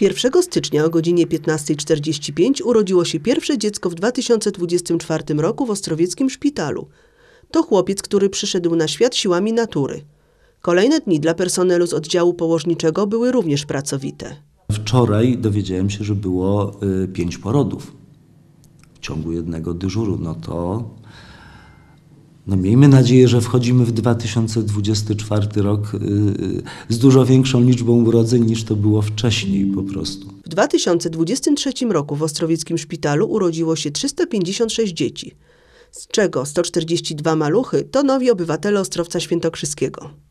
1 stycznia o godzinie 15.45 urodziło się pierwsze dziecko w 2024 roku w Ostrowieckim Szpitalu. To chłopiec, który przyszedł na świat siłami natury. Kolejne dni dla personelu z oddziału położniczego były również pracowite. Wczoraj dowiedziałem się, że było y, pięć porodów w ciągu jednego dyżuru. No to no miejmy nadzieję, że wchodzimy w 2024 rok y, y, z dużo większą liczbą urodzeń niż to było wcześniej po prostu. W 2023 roku w Ostrowieckim Szpitalu urodziło się 356 dzieci, z czego 142 maluchy to nowi obywatele Ostrowca Świętokrzyskiego.